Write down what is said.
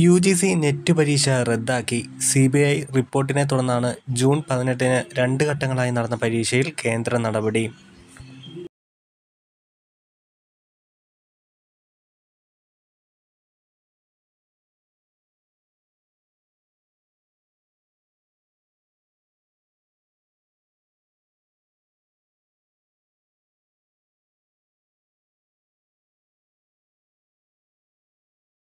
U G C net പരീക്ഷ റദ്ദാക്കി C B I റിപ്പോർട്ടിനെ തുടർന്നാണ് ജൂൺ പതിനെട്ടിന് രണ്ട് ഘട്ടങ്ങളായി നടന്ന പരീക്ഷയിൽ കേന്ദ്ര നടപടി